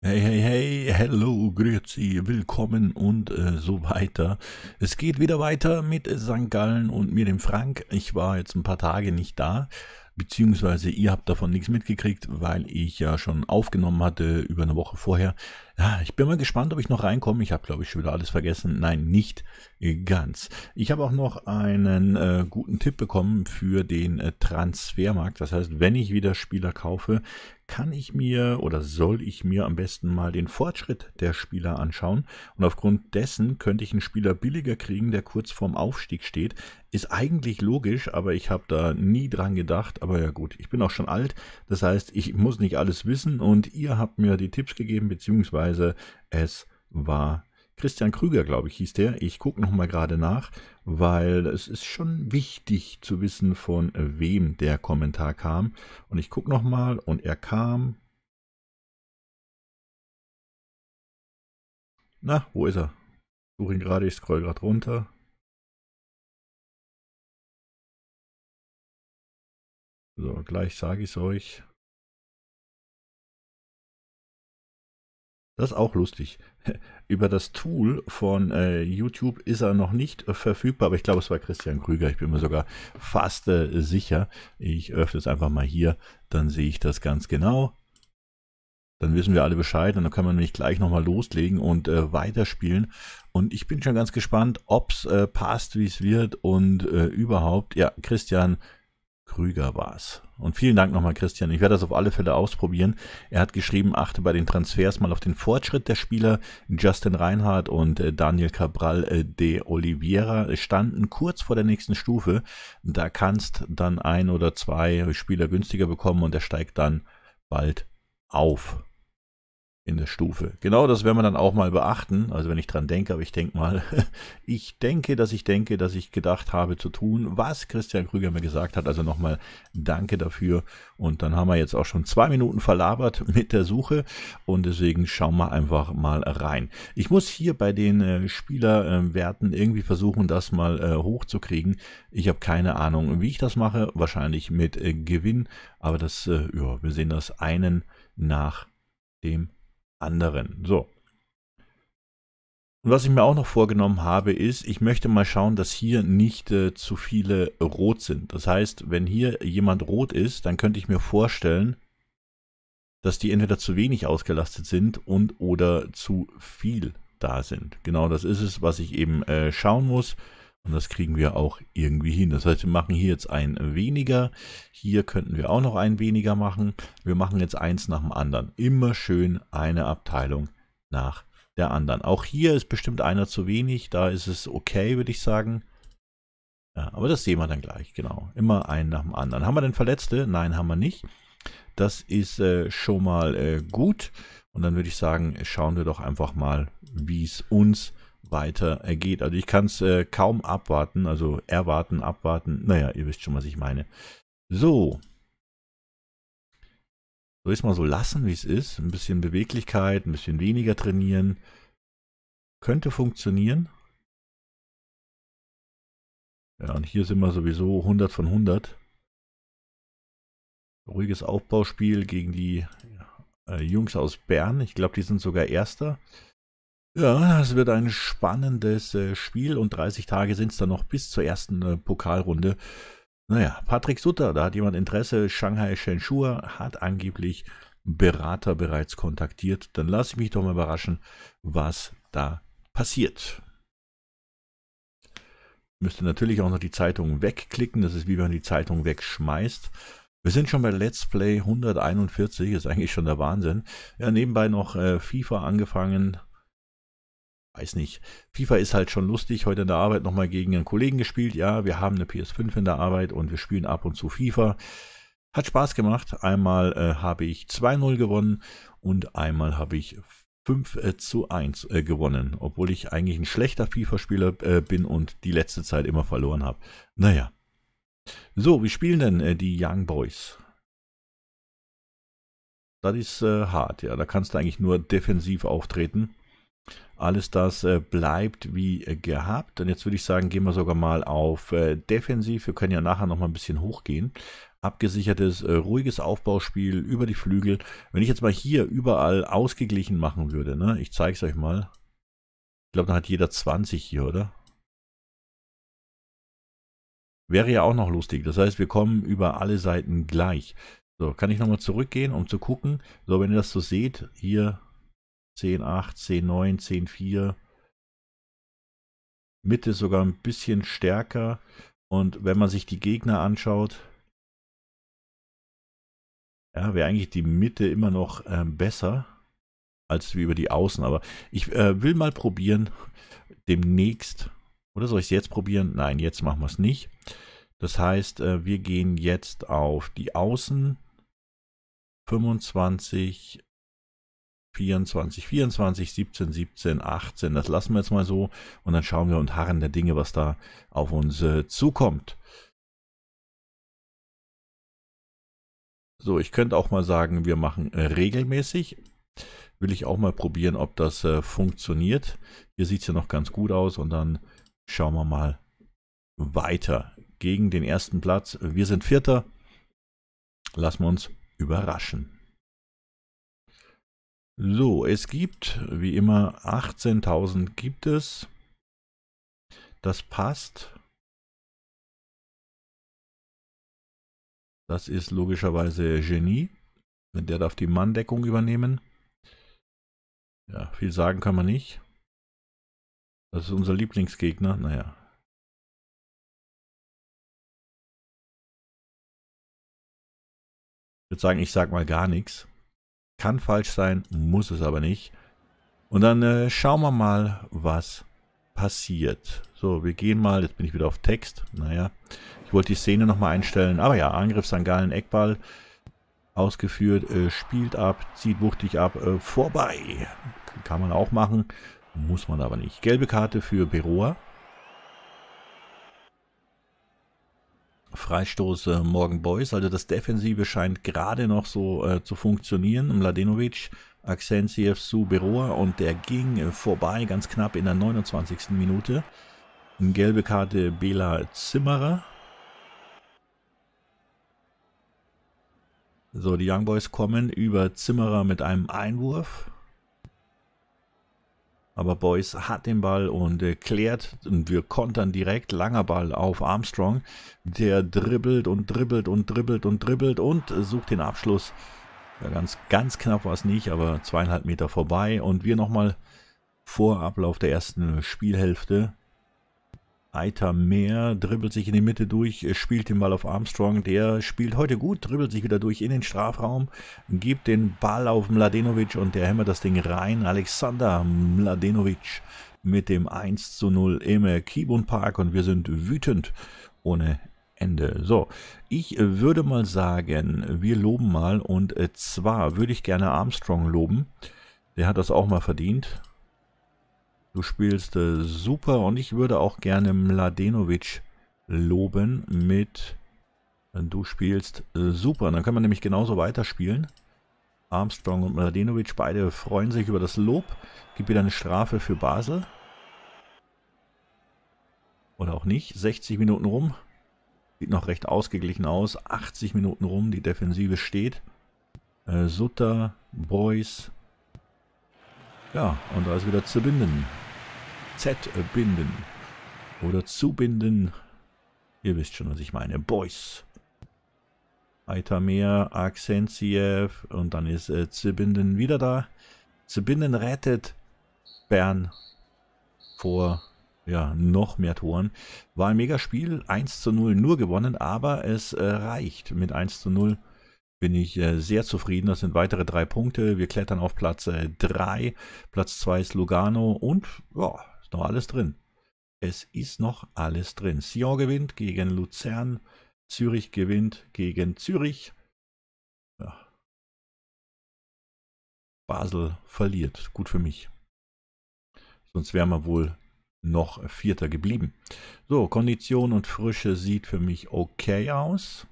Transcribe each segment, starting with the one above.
Hey, hey, hey, hello, grüezi, willkommen und äh, so weiter. Es geht wieder weiter mit St. Gallen und mir dem Frank. Ich war jetzt ein paar Tage nicht da, beziehungsweise ihr habt davon nichts mitgekriegt, weil ich ja schon aufgenommen hatte über eine Woche vorher. Ah, ich bin mal gespannt, ob ich noch reinkomme. Ich habe, glaube ich, schon wieder alles vergessen. Nein, nicht äh, ganz. Ich habe auch noch einen äh, guten Tipp bekommen für den äh, Transfermarkt. Das heißt, wenn ich wieder Spieler kaufe, kann ich mir oder soll ich mir am besten mal den Fortschritt der Spieler anschauen. Und aufgrund dessen könnte ich einen Spieler billiger kriegen, der kurz vorm Aufstieg steht. Ist eigentlich logisch, aber ich habe da nie dran gedacht. Aber ja gut, ich bin auch schon alt. Das heißt, ich muss nicht alles wissen und ihr habt mir die Tipps gegeben, beziehungsweise beziehungsweise es war Christian Krüger, glaube ich, hieß der. Ich gucke noch mal gerade nach, weil es ist schon wichtig zu wissen, von wem der Kommentar kam. Und ich gucke nochmal und er kam. Na, wo ist er? Ich suche ihn gerade, ich scroll gerade runter. So, gleich sage ich es euch. Das ist auch lustig. Über das Tool von äh, YouTube ist er noch nicht äh, verfügbar, aber ich glaube, es war Christian Krüger. Ich bin mir sogar fast äh, sicher. Ich öffne es einfach mal hier, dann sehe ich das ganz genau. Dann wissen wir alle Bescheid und dann können wir nämlich gleich nochmal loslegen und äh, weiterspielen. Und ich bin schon ganz gespannt, ob es äh, passt, wie es wird und äh, überhaupt. Ja, Christian Krüger war es. Und vielen Dank nochmal, Christian. Ich werde das auf alle Fälle ausprobieren. Er hat geschrieben, achte bei den Transfers mal auf den Fortschritt der Spieler. Justin Reinhardt und äh, Daniel Cabral äh, de Oliveira standen kurz vor der nächsten Stufe. Da kannst dann ein oder zwei Spieler günstiger bekommen und er steigt dann bald auf in der Stufe. Genau das werden wir dann auch mal beachten. Also wenn ich dran denke, aber ich denke mal, ich denke, dass ich denke, dass ich gedacht habe zu tun, was Christian Krüger mir gesagt hat. Also nochmal danke dafür. Und dann haben wir jetzt auch schon zwei Minuten verlabert mit der Suche und deswegen schauen wir einfach mal rein. Ich muss hier bei den äh, Spielerwerten irgendwie versuchen, das mal äh, hochzukriegen. Ich habe keine Ahnung, wie ich das mache. Wahrscheinlich mit äh, Gewinn, aber das, ja, wir sehen das einen nach dem anderen. So. Und was ich mir auch noch vorgenommen habe, ist, ich möchte mal schauen, dass hier nicht äh, zu viele rot sind. Das heißt, wenn hier jemand rot ist, dann könnte ich mir vorstellen, dass die entweder zu wenig ausgelastet sind und oder zu viel da sind. Genau das ist es, was ich eben äh, schauen muss. Und das kriegen wir auch irgendwie hin. Das heißt, wir machen hier jetzt ein weniger. Hier könnten wir auch noch ein weniger machen. Wir machen jetzt eins nach dem anderen. Immer schön eine Abteilung nach der anderen. Auch hier ist bestimmt einer zu wenig. Da ist es okay, würde ich sagen. Ja, aber das sehen wir dann gleich, genau. Immer einen nach dem anderen. Haben wir denn Verletzte? Nein, haben wir nicht. Das ist äh, schon mal äh, gut. Und dann würde ich sagen, schauen wir doch einfach mal, wie es uns geht weiter ergeht. Also ich kann es äh, kaum abwarten, also erwarten, abwarten. Naja, ihr wisst schon, was ich meine. So. So ist mal so lassen, wie es ist. Ein bisschen Beweglichkeit, ein bisschen weniger trainieren. Könnte funktionieren. Ja, und hier sind wir sowieso 100 von 100. Ruhiges Aufbauspiel gegen die äh, Jungs aus Bern. Ich glaube, die sind sogar Erster. Ja, es wird ein spannendes äh, Spiel und 30 Tage sind es dann noch bis zur ersten äh, Pokalrunde. Naja, Patrick Sutter, da hat jemand Interesse. Shanghai Shenshua hat angeblich Berater bereits kontaktiert. Dann lasse ich mich doch mal überraschen, was da passiert. Müsste natürlich auch noch die Zeitung wegklicken. Das ist wie wenn man die Zeitung wegschmeißt. Wir sind schon bei Let's Play 141, ist eigentlich schon der Wahnsinn. Ja, nebenbei noch äh, FIFA angefangen, weiß nicht. FIFA ist halt schon lustig. Heute in der Arbeit nochmal gegen einen Kollegen gespielt. Ja, wir haben eine PS5 in der Arbeit und wir spielen ab und zu FIFA. Hat Spaß gemacht. Einmal äh, habe ich 2-0 gewonnen und einmal habe ich 5 äh, zu 1 äh, gewonnen, obwohl ich eigentlich ein schlechter FIFA-Spieler äh, bin und die letzte Zeit immer verloren habe. Naja. So, wie spielen denn äh, die Young Boys? Das ist äh, hart, ja. Da kannst du eigentlich nur defensiv auftreten. Alles das äh, bleibt wie äh, gehabt. Und jetzt würde ich sagen, gehen wir sogar mal auf äh, Defensiv. Wir können ja nachher noch mal ein bisschen hochgehen. Abgesichertes, äh, ruhiges Aufbauspiel über die Flügel. Wenn ich jetzt mal hier überall ausgeglichen machen würde, ne? ich zeige es euch mal. Ich glaube, da hat jeder 20 hier, oder? Wäre ja auch noch lustig. Das heißt, wir kommen über alle Seiten gleich. So, kann ich nochmal zurückgehen, um zu gucken. So, wenn ihr das so seht, hier 10, 8, 10, 9, 10, 4. Mitte sogar ein bisschen stärker. Und wenn man sich die Gegner anschaut, ja, wäre eigentlich die Mitte immer noch ähm, besser als wie über die Außen. Aber ich äh, will mal probieren, demnächst, oder soll ich es jetzt probieren? Nein, jetzt machen wir es nicht. Das heißt, äh, wir gehen jetzt auf die Außen 25, 24, 24, 17, 17, 18. Das lassen wir jetzt mal so und dann schauen wir und harren der Dinge, was da auf uns äh, zukommt. So, ich könnte auch mal sagen, wir machen äh, regelmäßig. Will ich auch mal probieren, ob das äh, funktioniert. Hier sieht es ja noch ganz gut aus und dann schauen wir mal weiter gegen den ersten Platz. Wir sind Vierter. Lassen wir uns überraschen. So, es gibt, wie immer, 18.000 gibt es. Das passt. Das ist logischerweise Genie. Der darf die Manndeckung übernehmen. Ja, viel sagen kann man nicht. Das ist unser Lieblingsgegner. Naja. Ich würde sagen, ich sage mal gar nichts. Kann falsch sein, muss es aber nicht. Und dann äh, schauen wir mal, was passiert. So, wir gehen mal, jetzt bin ich wieder auf Text. Naja, ich wollte die Szene nochmal einstellen. Aber ja, Angriff Sangalen Eckball ausgeführt, äh, spielt ab, zieht wuchtig ab, äh, vorbei. Kann man auch machen, muss man aber nicht. Gelbe Karte für Beroa. Freistoß äh, Morgan Boys. Also das Defensive scheint gerade noch so äh, zu funktionieren. Mladenovic, Axensiev, Suberoa und der ging äh, vorbei, ganz knapp in der 29. Minute. Eine gelbe Karte Bela Zimmerer. So, die Young Boys kommen über Zimmerer mit einem Einwurf. Aber Boyce hat den Ball und äh, klärt und wir kontern direkt langer Ball auf Armstrong. Der dribbelt und dribbelt und dribbelt und dribbelt und äh, sucht den Abschluss. Ja, ganz, ganz knapp war es nicht, aber zweieinhalb Meter vorbei und wir nochmal vor Ablauf der ersten Spielhälfte Eiter mehr, dribbelt sich in die Mitte durch, äh, spielt den Ball auf Armstrong. Der spielt heute gut, dribbelt sich wieder durch in den Strafraum, gibt den Ball auf Mladenovic und der hämmert das Ding rein. Alexander Mladenovic mit dem 1 zu 0 im Kibun Park und wir sind wütend ohne Ende. So, ich äh, würde mal sagen, wir loben mal und äh, zwar würde ich gerne Armstrong loben. Der hat das auch mal verdient. Du spielst äh, super und ich würde auch gerne Mladenovic loben mit äh, Du spielst äh, super. Dann können wir nämlich genauso weiterspielen. Armstrong und Mladenovic, beide freuen sich über das Lob. Gibt wieder eine Strafe für Basel. Oder auch nicht. 60 Minuten rum. Sieht noch recht ausgeglichen aus. 80 Minuten rum, die Defensive steht. Äh, Sutter, Boys. Ja, und da ist wieder zu binden. Z binden. Oder zubinden. Ihr wisst schon, was ich meine. Boys. Aitamir, Axentiev und dann ist äh, Zibinden wieder da. Zibinden rettet Bern vor ja, noch mehr Toren. War ein Megaspiel, 1 zu 0 nur gewonnen, aber es äh, reicht. Mit 1 zu 0 bin ich äh, sehr zufrieden. Das sind weitere drei Punkte. Wir klettern auf Platz 3. Äh, Platz 2 ist Lugano und ja, ist noch alles drin. Es ist noch alles drin. Sion gewinnt gegen Luzern. Zürich gewinnt gegen Zürich. Ja. Basel verliert. Gut für mich. Sonst wären wir wohl noch Vierter geblieben. So, Kondition und Frische sieht für mich okay aus.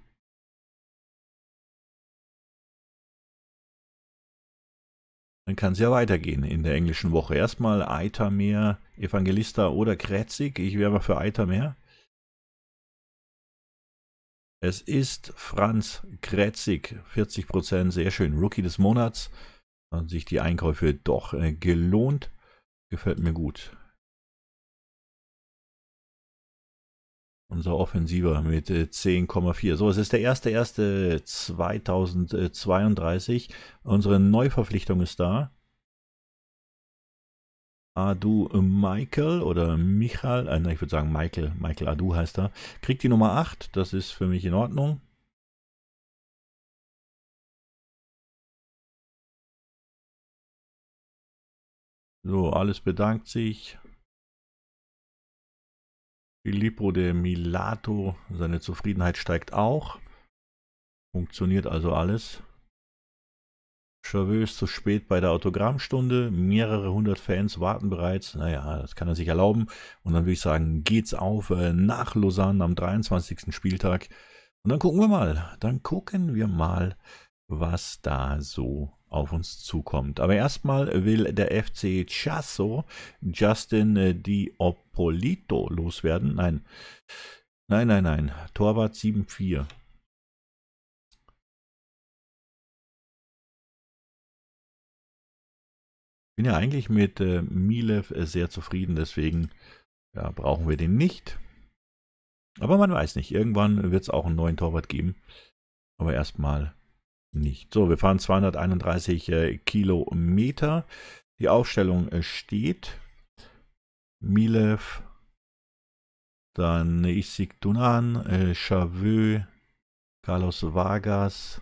Dann kann es ja weitergehen in der englischen Woche. Erstmal Eitermeer Evangelista oder Kretzig. Ich wäre mal für Eiter mehr. Es ist Franz Kretzig, 40%, sehr schön. Rookie des Monats. Haben sich die Einkäufe doch äh, gelohnt. Gefällt mir gut. Unser Offensiver mit 10,4. Äh, so, es ist der 1.1.2032. Unsere Neuverpflichtung ist da. Adu ah, äh, Michael oder Michal, äh, ich würde sagen Michael, Michael Adu heißt er, kriegt die Nummer 8, das ist für mich in Ordnung. So, alles bedankt sich. Filippo de Milato, seine Zufriedenheit steigt auch. Funktioniert also alles. Chavez zu spät bei der Autogrammstunde. Mehrere hundert Fans warten bereits. Naja, das kann er sich erlauben. Und dann würde ich sagen, geht's auf äh, nach Lausanne am 23. Spieltag. Und dann gucken wir mal. Dann gucken wir mal, was da so auf uns zukommt. Aber erstmal will der FC Chasso Justin äh, Di Oppolito loswerden. Nein, nein, nein, nein. Torwart 7-4. Bin ja eigentlich mit äh, Milev äh, sehr zufrieden, deswegen ja, brauchen wir den nicht. Aber man weiß nicht, irgendwann wird es auch einen neuen Torwart geben. Aber erstmal nicht. So, wir fahren 231 äh, Kilometer. Die Aufstellung äh, steht. Milev, dann Isik Dunan, äh, Chaveux, Carlos Vargas,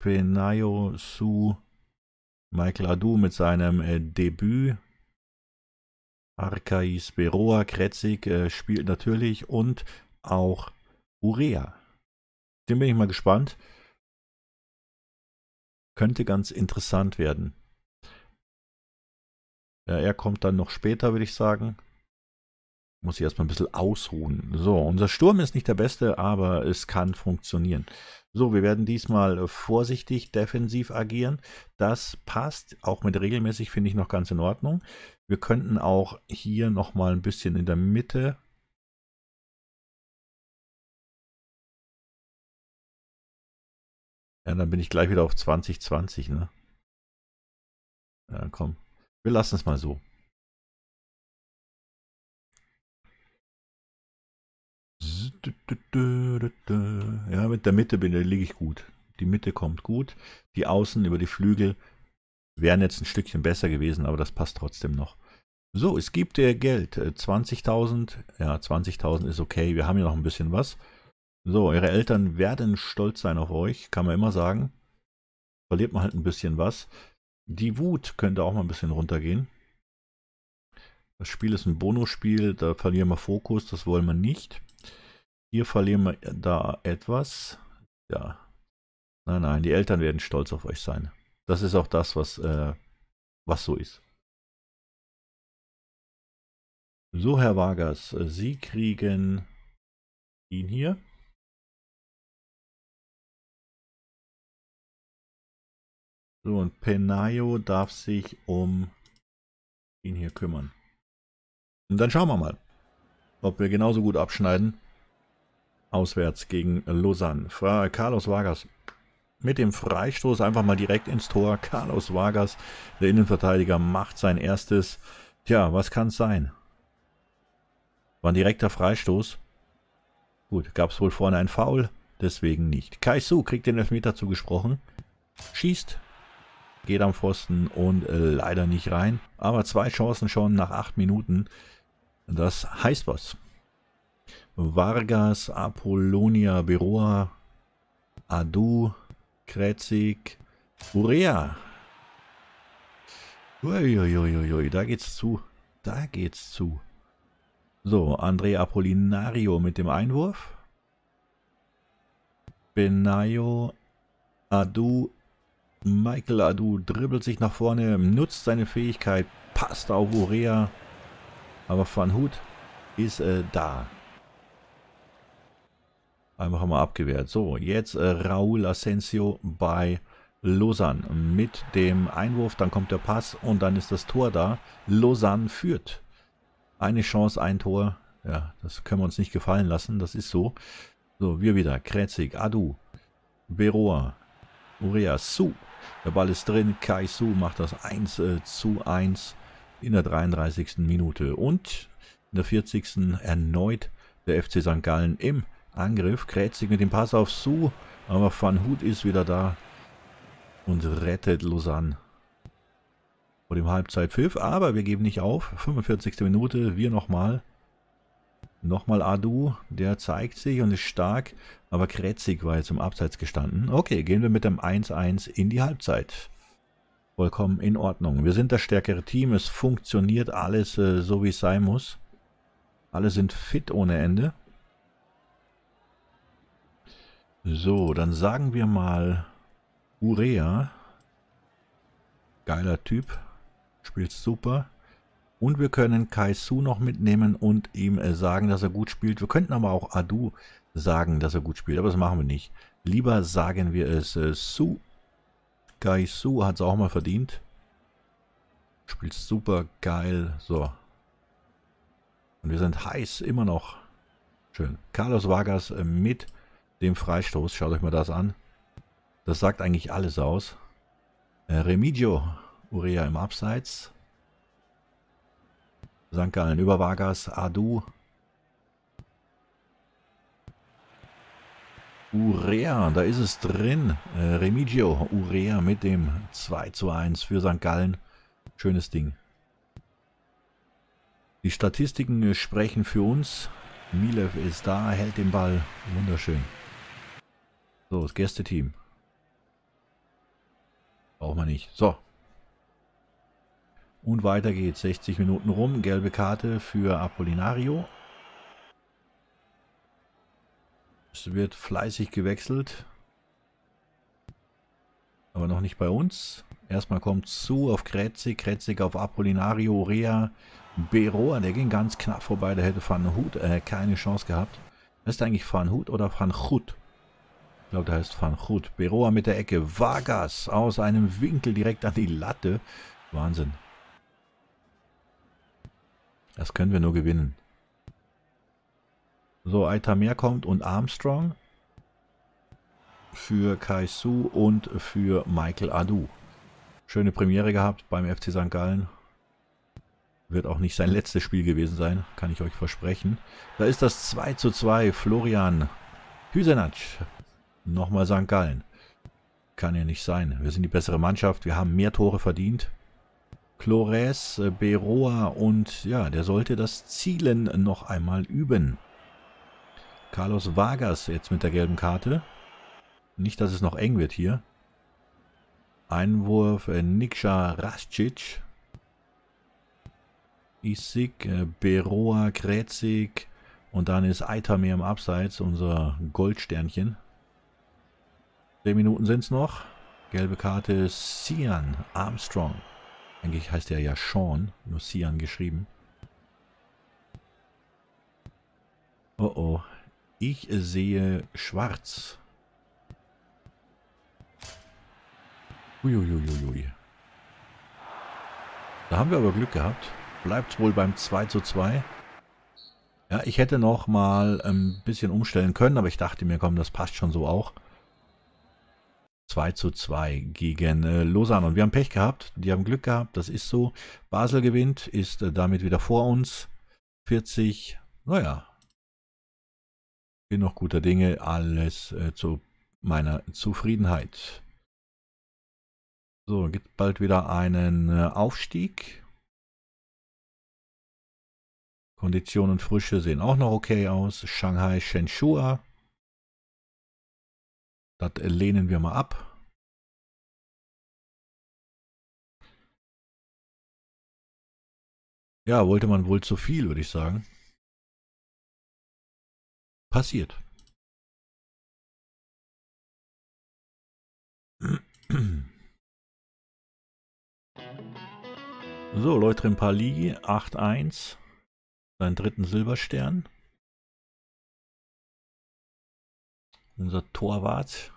Penayo, Su, Michael Adu mit seinem äh, Debüt. Arcais Beroa, Kretzig äh, spielt natürlich und auch Urea. Dem bin ich mal gespannt. Könnte ganz interessant werden. Ja, er kommt dann noch später, würde ich sagen. Muss ich erstmal ein bisschen ausruhen. So, unser Sturm ist nicht der beste, aber es kann funktionieren. So, wir werden diesmal äh, vorsichtig defensiv agieren. Das passt, auch mit regelmäßig finde ich noch ganz in Ordnung. Wir könnten auch hier noch mal ein bisschen in der Mitte Ja, dann bin ich gleich wieder auf 2020, ne? Ja, komm. Wir lassen es mal so. Ja, mit der Mitte liege ich gut. Die Mitte kommt gut. Die Außen über die Flügel wären jetzt ein Stückchen besser gewesen, aber das passt trotzdem noch. So, es gibt äh, Geld. 20.000. Ja, 20.000 ist okay. Wir haben ja noch ein bisschen was. So, eure Eltern werden stolz sein auf euch. Kann man immer sagen. Verliert man halt ein bisschen was. Die Wut könnte auch mal ein bisschen runtergehen. Das Spiel ist ein Bonusspiel. Da verlieren wir Fokus. Das wollen wir nicht. Hier verlieren wir da etwas. Ja. Nein, nein, die Eltern werden stolz auf euch sein. Das ist auch das, was, äh, was so ist. So, Herr Vargas, äh, Sie kriegen ihn hier. So, und Penayo darf sich um ihn hier kümmern. Und dann schauen wir mal, ob wir genauso gut abschneiden auswärts gegen Lausanne. Fra Carlos Vargas mit dem Freistoß einfach mal direkt ins Tor. Carlos Vargas, der Innenverteidiger, macht sein erstes. Tja, was kann es sein? War ein direkter Freistoß. Gut, gab es wohl vorne einen Foul, deswegen nicht. Kaisu kriegt den Elfmeter zugesprochen, schießt, geht am Pfosten und äh, leider nicht rein. Aber zwei Chancen schon nach acht Minuten. Das heißt was. Vargas, Apollonia, Beroa, Adu, Kretzig, Urea. Uiuiuiui, da geht's zu. Da geht's zu. So, Andrea Apollinario mit dem Einwurf. Benayo Adu, Michael Adu dribbelt sich nach vorne, nutzt seine Fähigkeit, passt auf Urea. Aber Van Hut ist äh, da. Einfach mal abgewehrt. So, jetzt äh, Raul Asensio bei Lausanne mit dem Einwurf. Dann kommt der Pass und dann ist das Tor da. Lausanne führt. Eine Chance, ein Tor. Ja, das können wir uns nicht gefallen lassen. Das ist so. So, wir wieder. Kräzig, Adu, Beroa, Urea, Su. Der Ball ist drin. Kai Su macht das 1 äh, zu 1 in der 33. Minute. Und in der 40. erneut der FC St. Gallen im Angriff. Krätzig mit dem Pass auf Su. Aber Van Hood ist wieder da. Und rettet Lausanne. Vor dem Halbzeitpfiff. Aber wir geben nicht auf. 45. Minute. Wir nochmal. Nochmal Adu, der zeigt sich und ist stark, aber Kretzig war jetzt im Abseits gestanden. Okay, gehen wir mit dem 1-1 in die Halbzeit. Vollkommen in Ordnung. Wir sind das stärkere Team, es funktioniert alles äh, so, wie es sein muss. Alle sind fit ohne Ende. So, dann sagen wir mal Urea. Geiler Typ. Spielt super. Und wir können Kaisu noch mitnehmen und ihm äh, sagen, dass er gut spielt. Wir könnten aber auch Adu sagen, dass er gut spielt, aber das machen wir nicht. Lieber sagen wir es äh, Su. Kaisu hat es auch mal verdient. Spielt super geil. So. Und wir sind heiß immer noch. Schön. Carlos Vargas äh, mit dem Freistoß. Schaut euch mal das an. Das sagt eigentlich alles aus. Äh, Remigio Urea im Abseits. St. Gallen über Vargas, Adu. Urea, da ist es drin. Äh, Remigio Urea mit dem 2 zu 1 für St. Gallen. Schönes Ding. Die Statistiken äh, sprechen für uns. Milev ist da, hält den Ball. Wunderschön. So, das Gästeteam. Brauchen wir nicht. So. Und weiter geht's. 60 Minuten rum. Gelbe Karte für Apollinario. Es wird fleißig gewechselt. Aber noch nicht bei uns. Erstmal kommt zu auf Kretzig, Kretzig auf Apollinario, Rea, Beroa. Der ging ganz knapp vorbei. Der hätte Van Hut äh, keine Chance gehabt. Ist eigentlich Van Hut oder Van Hut? glaube, da heißt Van Goed. Beroa mit der Ecke. Vargas aus einem Winkel direkt an die Latte. Wahnsinn. Das können wir nur gewinnen. So, Altamer kommt und Armstrong für Kaisu und für Michael Adu. Schöne Premiere gehabt beim FC St. Gallen. Wird auch nicht sein letztes Spiel gewesen sein, kann ich euch versprechen. Da ist das 2 zu 2. Florian Hüsenatsch nochmal St. Gallen. Kann ja nicht sein. Wir sind die bessere Mannschaft. Wir haben mehr Tore verdient. Chlores, äh, Beroa und ja, der sollte das Zielen noch einmal üben. Carlos Vargas jetzt mit der gelben Karte. Nicht, dass es noch eng wird hier. Einwurf äh, Niksha Rascic. Isik, äh, Beroa, Kräzig und dann ist Eiter mehr im Abseits, unser Goldsternchen. 10 Minuten sind es noch. Gelbe Karte Sian Armstrong. Eigentlich heißt er ja Sean, nur Sian geschrieben. Oh oh, ich sehe schwarz. Uiuiuiui. Da haben wir aber Glück gehabt. Bleibt wohl beim 2 zu 2. Ja, ich hätte noch mal ein bisschen umstellen können, aber ich dachte mir, komm, das passt schon so auch. 2 zu 2 gegen äh, Lausanne. Und wir haben Pech gehabt, die haben Glück gehabt, das ist so. Basel gewinnt, ist äh, damit wieder vor uns. 40, naja, bin noch guter Dinge, alles äh, zu meiner Zufriedenheit. So, gibt bald wieder einen äh, Aufstieg. Kondition und Frische sehen auch noch okay aus. Shanghai Shenzhua das lehnen wir mal ab. Ja, wollte man wohl zu viel, würde ich sagen. Passiert. So, Leute, ein paar Pali, 8-1. Seinen dritten Silberstern. Unser Torwart.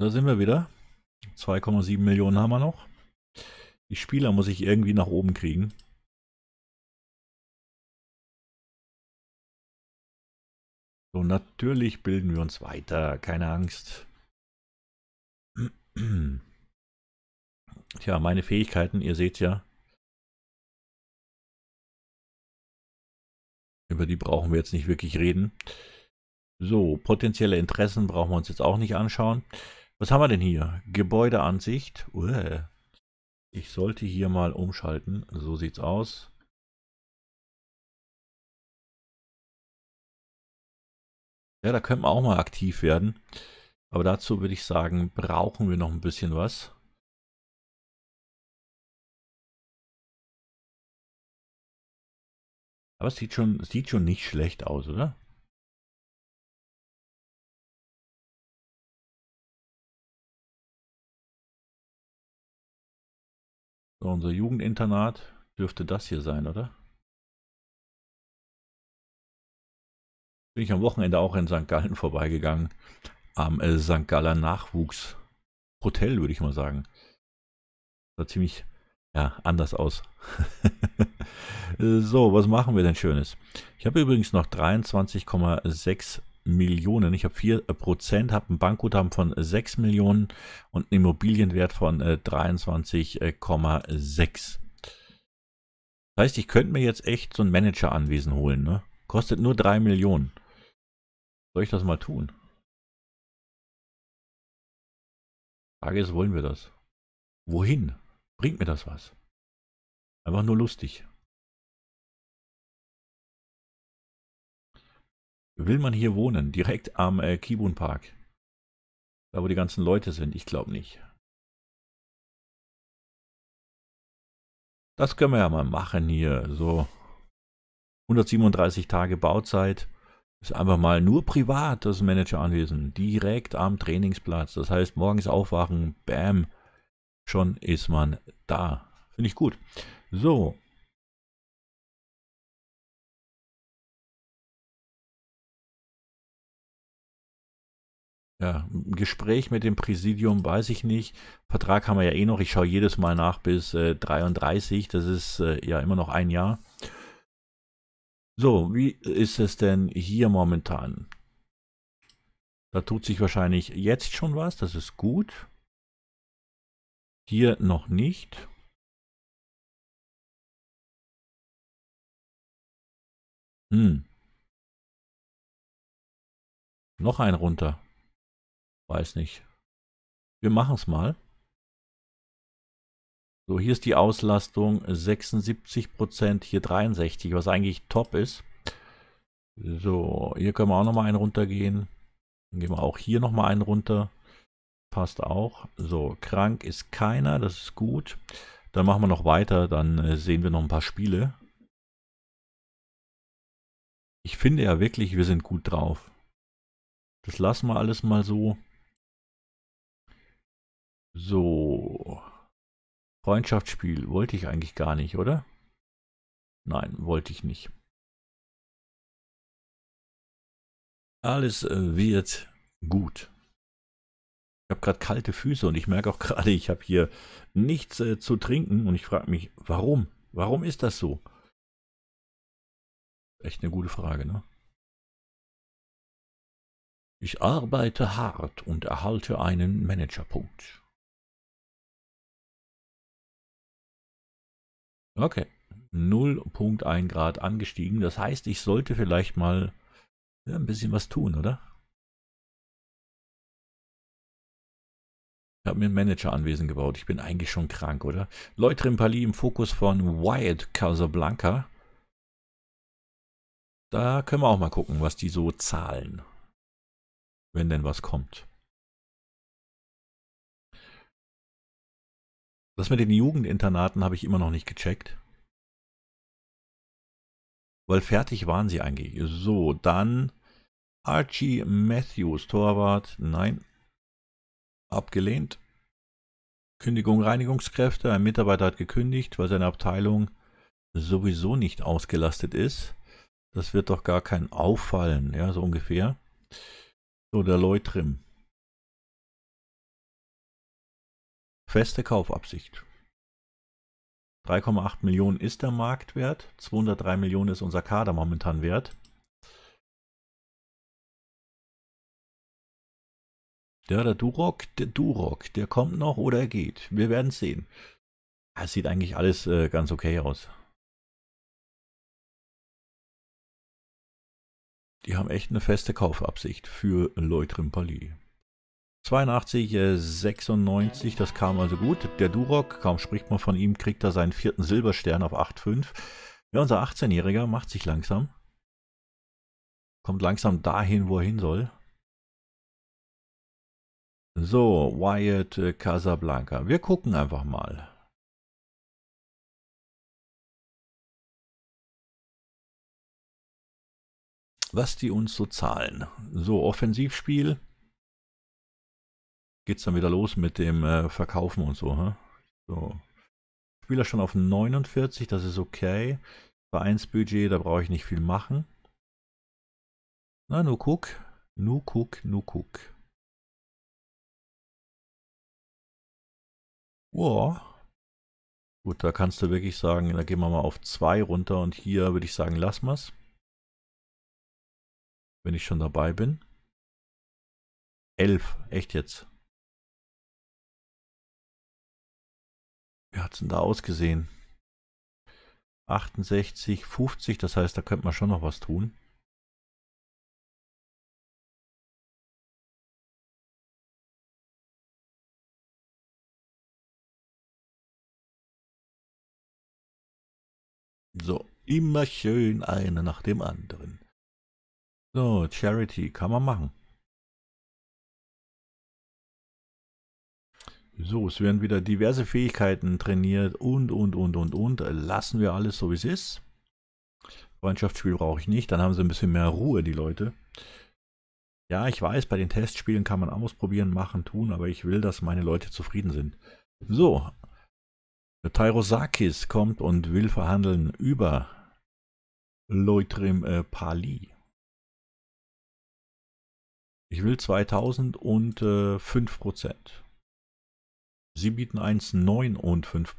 Da sind wir wieder. 2,7 Millionen haben wir noch. Die Spieler muss ich irgendwie nach oben kriegen. So, natürlich bilden wir uns weiter, keine Angst. Tja, meine Fähigkeiten, ihr seht ja, Über die brauchen wir jetzt nicht wirklich reden. So, potenzielle Interessen brauchen wir uns jetzt auch nicht anschauen. Was haben wir denn hier? Gebäudeansicht. Uäh. Ich sollte hier mal umschalten. So sieht's aus. Ja, da können wir auch mal aktiv werden. Aber dazu würde ich sagen, brauchen wir noch ein bisschen was. Aber es sieht schon, sieht schon nicht schlecht aus, oder? So, unser Jugendinternat dürfte das hier sein, oder? Bin ich am Wochenende auch in St. Gallen vorbeigegangen. Am äh, St. Galler Nachwuchshotel, würde ich mal sagen. War ziemlich ja, anders aus. Äh, so, was machen wir denn Schönes? Ich habe übrigens noch 23,6 Millionen. Ich habe 4 äh, Prozent, habe ein Bankguthaben von 6 Millionen und einen Immobilienwert von 23,6. Äh, das heißt, ich könnte mir jetzt echt so ein Manageranwesen holen. Ne? Kostet nur 3 Millionen. Soll ich das mal tun? Frage ist, wollen wir das? Wohin? Bringt mir das was? Einfach nur lustig. Will man hier wohnen? Direkt am äh, Kibun Park. Da wo die ganzen Leute sind? Ich glaube nicht. Das können wir ja mal machen hier. So 137 Tage Bauzeit. Ist einfach mal nur privat das Manager anwesend. Direkt am Trainingsplatz. Das heißt, morgens aufwachen, bam, schon ist man da. Finde ich gut. So. Ja, Gespräch mit dem Präsidium weiß ich nicht. Vertrag haben wir ja eh noch. Ich schaue jedes Mal nach bis äh, 33. Das ist äh, ja immer noch ein Jahr. So, wie ist es denn hier momentan? Da tut sich wahrscheinlich jetzt schon was. Das ist gut. Hier noch nicht. Hm. Noch ein runter. Weiß nicht. Wir machen es mal. So, hier ist die Auslastung 76%, hier 63%, was eigentlich top ist. So, hier können wir auch nochmal einen runtergehen. Dann gehen wir auch hier nochmal einen runter. Passt auch. So, krank ist keiner, das ist gut. Dann machen wir noch weiter, dann äh, sehen wir noch ein paar Spiele. Ich finde ja wirklich, wir sind gut drauf. Das lassen wir alles mal so. So. Freundschaftsspiel wollte ich eigentlich gar nicht, oder? Nein, wollte ich nicht. Alles äh, wird gut. Ich habe gerade kalte Füße und ich merke auch gerade, ich habe hier nichts äh, zu trinken und ich frage mich, warum? Warum ist das so? Echt eine gute Frage, ne? Ich arbeite hart und erhalte einen Managerpunkt. Okay, 0.1 Grad angestiegen. Das heißt, ich sollte vielleicht mal ja, ein bisschen was tun, oder? habe mir einen Manager anwesend gebaut. Ich bin eigentlich schon krank, oder? Leute Rimpali im Fokus von Wyatt Casablanca. Da können wir auch mal gucken, was die so zahlen. Wenn denn was kommt. Das mit den Jugendinternaten habe ich immer noch nicht gecheckt. Weil fertig waren sie eigentlich. So, dann Archie Matthews, Torwart. Nein. Abgelehnt. Kündigung Reinigungskräfte. Ein Mitarbeiter hat gekündigt, weil seine Abteilung sowieso nicht ausgelastet ist. Das wird doch gar kein auffallen, ja, so ungefähr. So, der Leutrim. Feste Kaufabsicht. 3,8 Millionen ist der Marktwert, 203 Millionen ist unser Kader momentan wert. Ja, der Durok, der Durok, der kommt noch oder er geht. Wir werden sehen. Es sieht eigentlich alles äh, ganz okay aus. Die haben echt eine feste Kaufabsicht für Leutrimpali. 82, 96, das kam also gut. Der Durok, kaum spricht man von ihm, kriegt da seinen vierten Silberstern auf 8,5. Ja, unser 18-Jähriger macht sich langsam. Kommt langsam dahin, wo er hin soll. So, Wyatt äh, Casablanca. Wir gucken einfach mal. Was die uns so zahlen. So, Offensivspiel. Geht's dann wieder los mit dem äh, Verkaufen und so. Hä? So. Spieler schon auf 49, das ist okay. Vereinsbudget, da brauche ich nicht viel machen. Na, nur guck. Nur guck, nur guck. Ja. Gut, da kannst du wirklich sagen, da gehen wir mal auf 2 runter und hier würde ich sagen, lass mal's. Wenn ich schon dabei bin. 11, echt jetzt. Wie hat's denn da ausgesehen? 68, 50, das heißt, da könnte man schon noch was tun. Immer schön eine nach dem anderen. So, Charity kann man machen. So, es werden wieder diverse Fähigkeiten trainiert und, und, und, und, und. Lassen wir alles so, wie es ist. Freundschaftsspiel brauche ich nicht, dann haben sie ein bisschen mehr Ruhe, die Leute. Ja, ich weiß, bei den Testspielen kann man ausprobieren, machen, tun, aber ich will, dass meine Leute zufrieden sind. So, Tyrosakis kommt und will verhandeln über Leutrim äh, Pali. Ich will 2000 und äh, 5 Sie bieten 1,9 und 5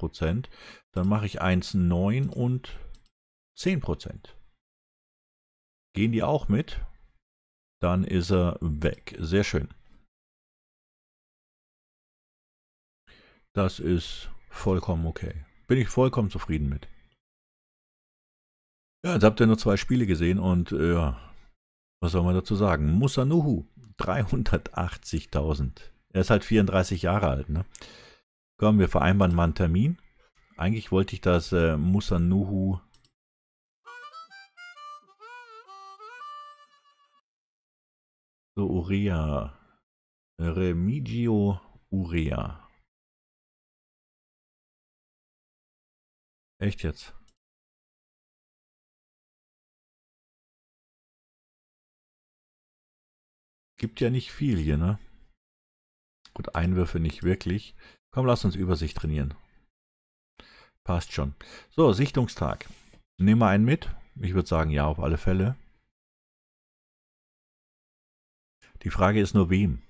Dann mache ich 1,9 und 10 Gehen die auch mit? Dann ist er weg. Sehr schön. Das ist vollkommen okay. Bin ich vollkommen zufrieden mit. Ja, jetzt habt ihr nur zwei Spiele gesehen und äh, ja, was soll man dazu sagen? Musa Nuhu, 380.000. Er ist halt 34 Jahre alt. Ne? Komm, wir vereinbaren mal einen Termin. Eigentlich wollte ich, dass äh, Musa Nuhu so Urea Remigio Urea. Echt jetzt? Gibt ja nicht viel hier, ne? Gut, Einwürfe nicht wirklich. Komm, lass uns Übersicht trainieren. Passt schon. So, Sichtungstag. Nehmen wir einen mit. Ich würde sagen, ja, auf alle Fälle. Die Frage ist nur, wem?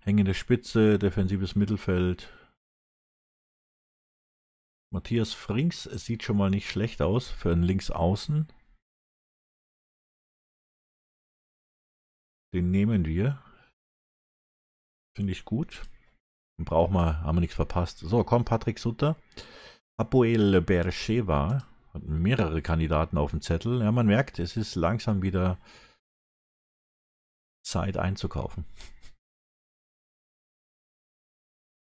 Hängende Spitze, defensives Mittelfeld. Matthias Frings sieht schon mal nicht schlecht aus für einen Linksaußen. Den nehmen wir. Finde ich gut. Den brauchen wir, haben wir nichts verpasst. So, komm Patrick Sutter. Apoel Bercheva hat mehrere Kandidaten auf dem Zettel. Ja, man merkt, es ist langsam wieder Zeit einzukaufen.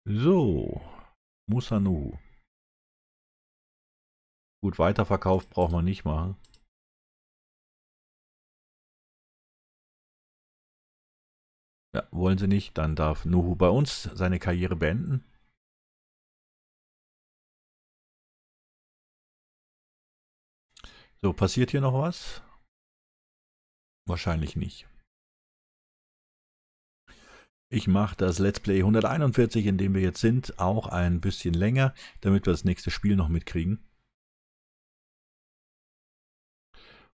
So, Musanu. Gut, Weiterverkauf braucht man nicht machen. Ja, wollen sie nicht, dann darf Nohu bei uns seine Karriere beenden. So, passiert hier noch was? Wahrscheinlich nicht. Ich mache das Let's Play 141, in dem wir jetzt sind, auch ein bisschen länger, damit wir das nächste Spiel noch mitkriegen.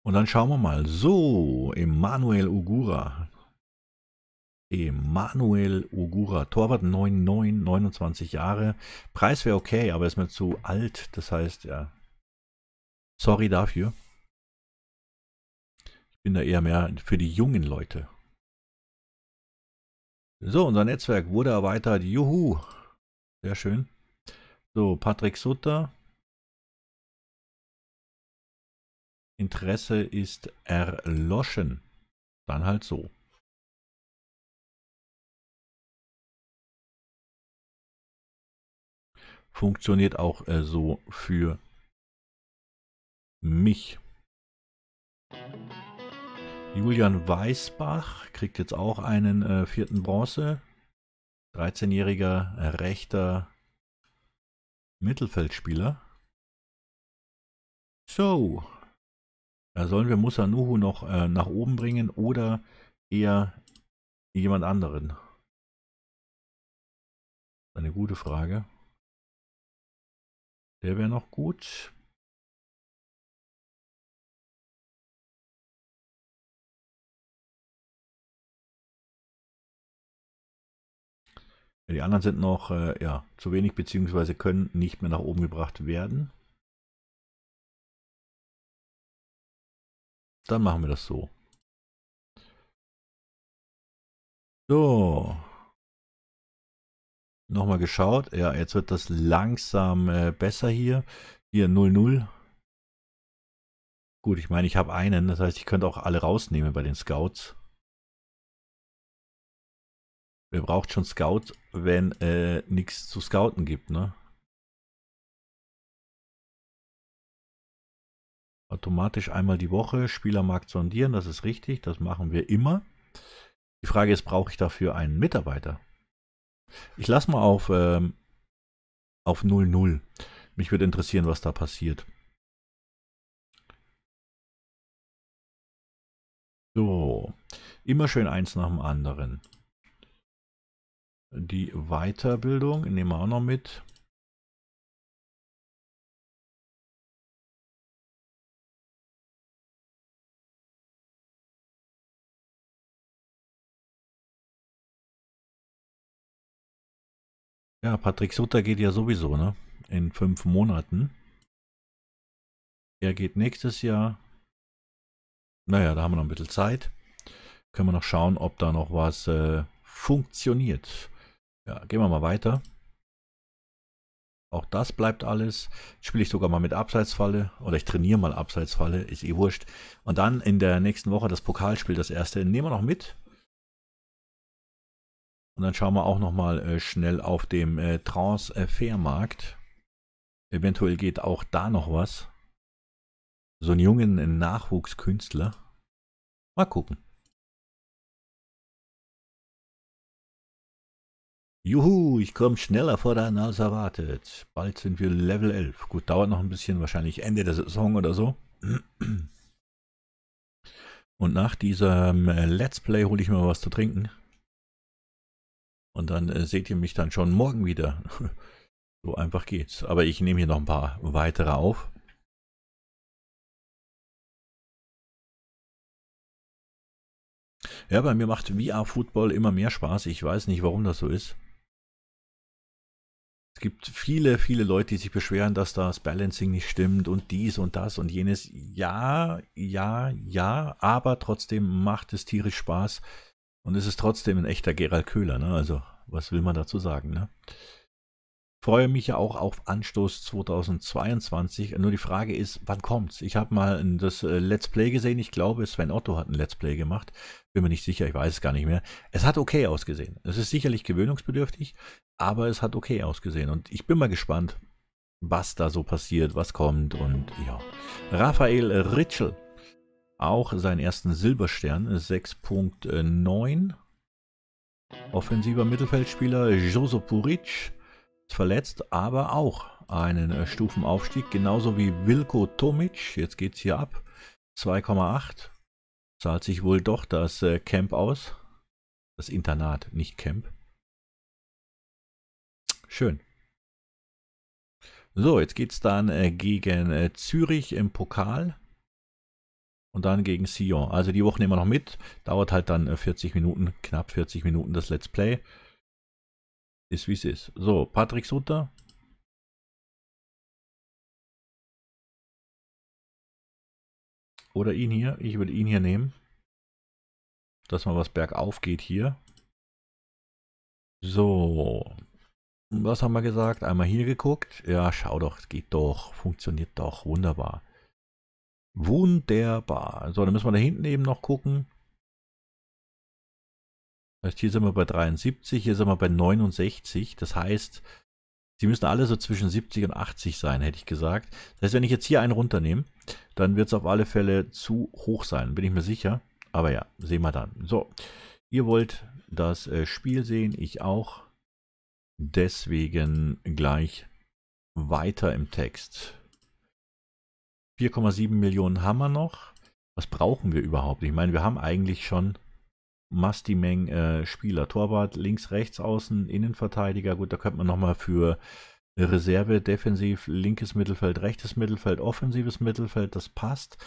Und dann schauen wir mal. So, Emanuel Ugura. Emanuel Ugura, Torwart 99, 29 Jahre. Preis wäre okay, aber ist mir zu alt. Das heißt, ja. Sorry dafür. Ich bin da eher mehr für die jungen Leute. So, unser Netzwerk wurde erweitert. Juhu. Sehr schön. So, Patrick Sutter. Interesse ist erloschen. Dann halt so. funktioniert auch äh, so für mich. Julian Weisbach kriegt jetzt auch einen äh, vierten Bronze. 13-jähriger rechter Mittelfeldspieler. So. Da sollen wir Musanuhu noch äh, nach oben bringen oder eher jemand anderen? Eine gute Frage. Der wäre noch gut. Die anderen sind noch äh, ja, zu wenig bzw. können nicht mehr nach oben gebracht werden. Dann machen wir das so. So, nochmal geschaut. Ja, jetzt wird das langsam äh, besser hier. Hier 0-0. Gut, ich meine, ich habe einen. Das heißt, ich könnte auch alle rausnehmen bei den Scouts. Wer braucht schon Scout, wenn äh, nichts zu scouten gibt, ne? Automatisch einmal die Woche Spielermarkt sondieren, das ist richtig, das machen wir immer. Die Frage ist, brauche ich dafür einen Mitarbeiter? Ich lasse mal auf, ähm, auf 0-0. Mich würde interessieren, was da passiert. So, immer schön eins nach dem anderen. Die Weiterbildung nehmen wir auch noch mit. Ja, Patrick Sutter geht ja sowieso, ne? In fünf Monaten. Er geht nächstes Jahr. Naja, da haben wir noch ein bisschen Zeit. Können wir noch schauen, ob da noch was äh, funktioniert. Ja, gehen wir mal weiter. Auch das bleibt alles. Spiele ich sogar mal mit Abseitsfalle oder ich trainiere mal Abseitsfalle, ist eh wurscht. Und dann in der nächsten Woche das Pokalspiel, das erste, nehmen wir noch mit. Und dann schauen wir auch nochmal äh, schnell auf dem äh, Transfermarkt. Äh, Eventuell geht auch da noch was. So einen jungen äh, Nachwuchskünstler. Mal gucken. Juhu, ich komme schneller voran als erwartet. Bald sind wir Level 11. Gut, dauert noch ein bisschen, wahrscheinlich Ende der Saison oder so. Und nach diesem äh, Let's Play hole ich mir was zu trinken. Und dann äh, seht ihr mich dann schon morgen wieder. so einfach geht's. Aber ich nehme hier noch ein paar weitere auf. Ja, bei mir macht VR-Football immer mehr Spaß. Ich weiß nicht, warum das so ist. Es gibt viele, viele Leute, die sich beschweren, dass das Balancing nicht stimmt und dies und das und jenes. Ja, ja, ja, aber trotzdem macht es tierisch Spaß. Und es ist trotzdem ein echter Gerald Köhler, ne? Also, was will man dazu sagen, ne? Freue mich ja auch auf Anstoß 2022. Nur die Frage ist, wann kommt's? Ich habe mal das äh, Let's Play gesehen. Ich glaube, Sven Otto hat ein Let's Play gemacht. Bin mir nicht sicher, ich weiß es gar nicht mehr. Es hat okay ausgesehen. Es ist sicherlich gewöhnungsbedürftig, aber es hat okay ausgesehen. Und ich bin mal gespannt, was da so passiert, was kommt und ja. Raphael Ritschel auch seinen ersten Silberstern, 6.9. Offensiver Mittelfeldspieler Joso Puric ist verletzt, aber auch einen äh, Stufenaufstieg, genauso wie Wilko Tomic. Jetzt geht es hier ab. 2,8. Zahlt sich wohl doch das äh, Camp aus. Das Internat, nicht Camp. Schön. So, jetzt geht es dann äh, gegen Zürich im Pokal und dann gegen Sion. Also die Woche nehmen wir noch mit. Dauert halt dann 40 äh, Minuten, knapp 40 Minuten das Let's Play. Ist wie es ist. So, Patrick Sutter. Oder ihn hier. Ich würde ihn hier nehmen. Dass mal was bergauf geht hier. So. Was haben wir gesagt? Einmal hier geguckt. Ja, schau doch, geht doch. Funktioniert doch. Wunderbar. Wunderbar. So, dann müssen wir da hinten eben noch gucken. Das hier sind wir bei 73, hier sind wir bei 69. Das heißt, sie müssen alle so zwischen 70 und 80 sein, hätte ich gesagt. Das heißt, wenn ich jetzt hier einen runternehme, dann wird es auf alle Fälle zu hoch sein, bin ich mir sicher. Aber ja, sehen wir dann. So, ihr wollt das äh, Spiel sehen, ich auch. Deswegen gleich weiter im Text. 4,7 Millionen haben wir noch. Was brauchen wir überhaupt? Ich meine, wir haben eigentlich schon mass die äh, Spieler. Torwart links, rechts, außen, Innenverteidiger. Gut, da könnte man nochmal für Reserve, defensiv, linkes Mittelfeld, rechtes Mittelfeld, offensives Mittelfeld, das passt.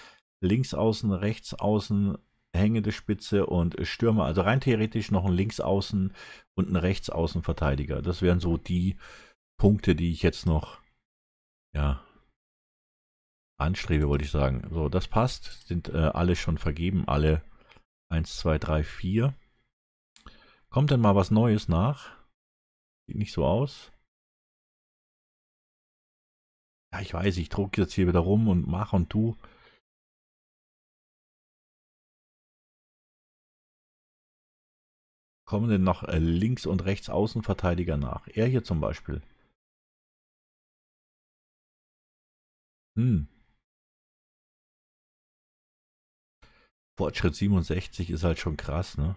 Links außen, rechts außen, hängende Spitze und Stürmer. Also rein theoretisch noch ein Linksaußen und ein Rechtsaußenverteidiger. Das wären so die Punkte, die ich jetzt noch ja, anstrebe, wollte ich sagen. So, das passt. Sind äh, alle schon vergeben, alle 1, 2, 3, 4. Kommt denn mal was Neues nach? Sieht nicht so aus. Ja, ich weiß, ich drucke jetzt hier wieder rum und mache und tu. Kommen denn noch äh, Links- und rechts Außenverteidiger nach? Er hier zum Beispiel. Hm. Fortschritt 67 ist halt schon krass, ne?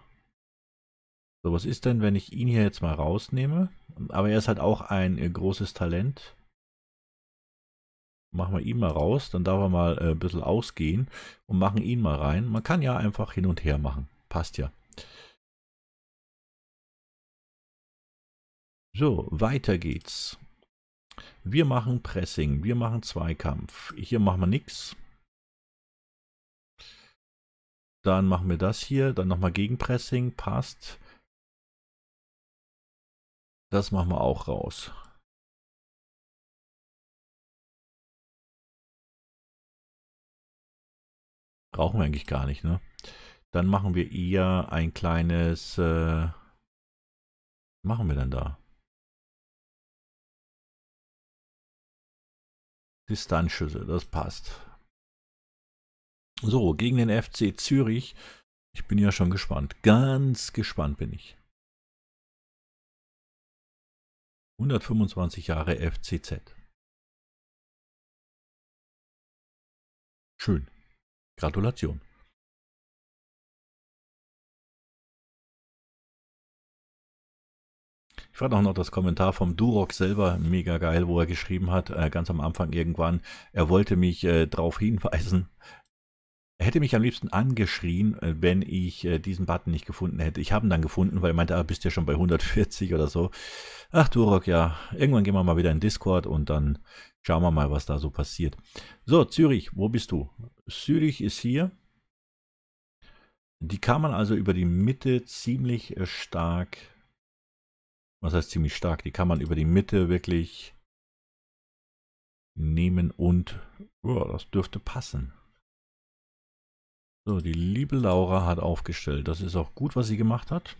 So, was ist denn, wenn ich ihn hier jetzt mal rausnehme? Aber er ist halt auch ein äh, großes Talent. Machen wir ihn mal raus, dann darf er mal äh, ein bisschen ausgehen und machen ihn mal rein. Man kann ja einfach hin und her machen. Passt ja. So, weiter geht's. Wir machen Pressing, wir machen Zweikampf. Hier machen wir nichts. Dann machen wir das hier. Dann nochmal Gegenpressing. Passt. Das machen wir auch raus. Brauchen wir eigentlich gar nicht, ne? Dann machen wir eher ein kleines... Äh, machen wir dann da? Distanzschüsse, das passt. So, gegen den FC Zürich. Ich bin ja schon gespannt. Ganz gespannt bin ich. 125 Jahre FCZ. Schön. Gratulation. Ich fand auch noch das Kommentar vom Durok selber mega geil, wo er geschrieben hat, äh, ganz am Anfang irgendwann, er wollte mich äh, darauf hinweisen, hätte mich am liebsten angeschrien, äh, wenn ich äh, diesen Button nicht gefunden hätte. Ich habe ihn dann gefunden, weil er meinte, ah, bist ja schon bei 140 oder so. Ach du Rock, ja, irgendwann gehen wir mal wieder in Discord und dann schauen wir mal, was da so passiert. So, Zürich, wo bist du? Zürich ist hier. Die kann man also über die Mitte ziemlich äh, stark, was heißt ziemlich stark, die kann man über die Mitte wirklich nehmen und oh, das dürfte passen. So, die liebe Laura hat aufgestellt. Das ist auch gut, was sie gemacht hat.